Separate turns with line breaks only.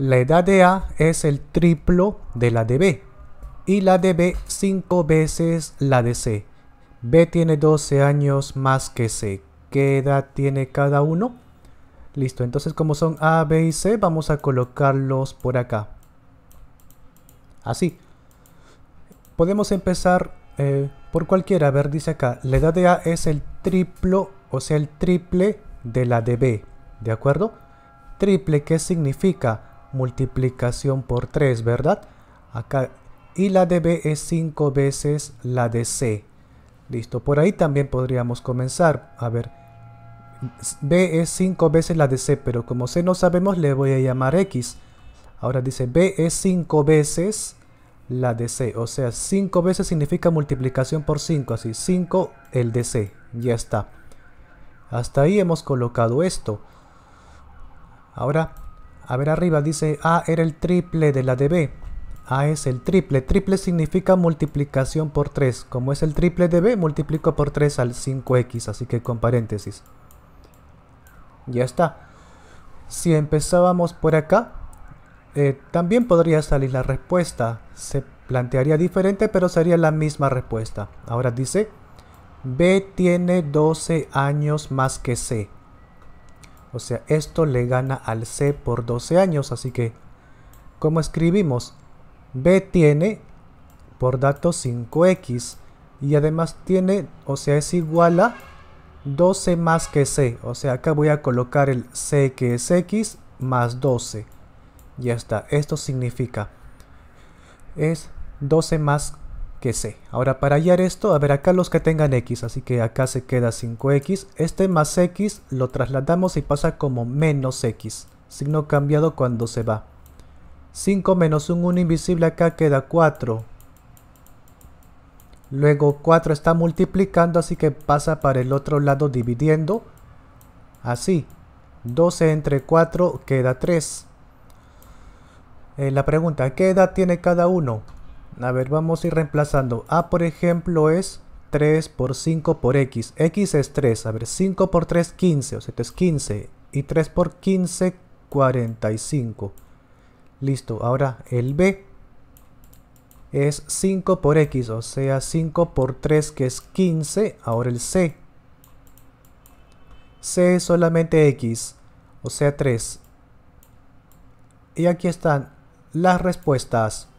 La edad de A es el triplo de la de B y la de B 5 veces la de C. B tiene 12 años más que C. ¿Qué edad tiene cada uno? Listo, entonces como son A, B y C, vamos a colocarlos por acá. Así. Podemos empezar eh, por cualquiera. A ver, dice acá, la edad de A es el triplo, o sea, el triple de la de B. ¿De acuerdo? Triple, ¿qué significa? multiplicación por 3, ¿verdad? Acá. Y la de B es 5 veces la de C. Listo, por ahí también podríamos comenzar. A ver, B es 5 veces la de C, pero como C no sabemos, le voy a llamar X. Ahora dice B es 5 veces la de C. O sea, 5 veces significa multiplicación por 5. Así, 5 el de C. Ya está. Hasta ahí hemos colocado esto. Ahora a ver arriba, dice A era el triple de la de B. A es el triple. Triple significa multiplicación por 3. Como es el triple de B, multiplico por 3 al 5X, así que con paréntesis. Ya está. Si empezábamos por acá, eh, también podría salir la respuesta. Se plantearía diferente, pero sería la misma respuesta. Ahora dice, B tiene 12 años más que C. O sea, esto le gana al C por 12 años. Así que, ¿cómo escribimos? B tiene por dato 5X. Y además tiene, o sea, es igual a 12 más que C. O sea, acá voy a colocar el C que es X más 12. Ya está. Esto significa, es 12 más que sé Ahora para hallar esto, a ver acá los que tengan X, así que acá se queda 5X. Este más X lo trasladamos y pasa como menos X, signo cambiado cuando se va. 5 menos un 1 invisible acá queda 4. Luego 4 está multiplicando, así que pasa para el otro lado dividiendo. Así, 12 entre 4 queda 3. Eh, la pregunta, ¿qué edad tiene cada uno? A ver, vamos a ir reemplazando. A, por ejemplo, es 3 por 5 por x. x es 3. A ver, 5 por 3, 15. O sea, esto es 15. Y 3 por 15, 45. Listo. Ahora, el b es 5 por x. O sea, 5 por 3, que es 15. Ahora el c. c es solamente x. O sea, 3. Y aquí están las respuestas.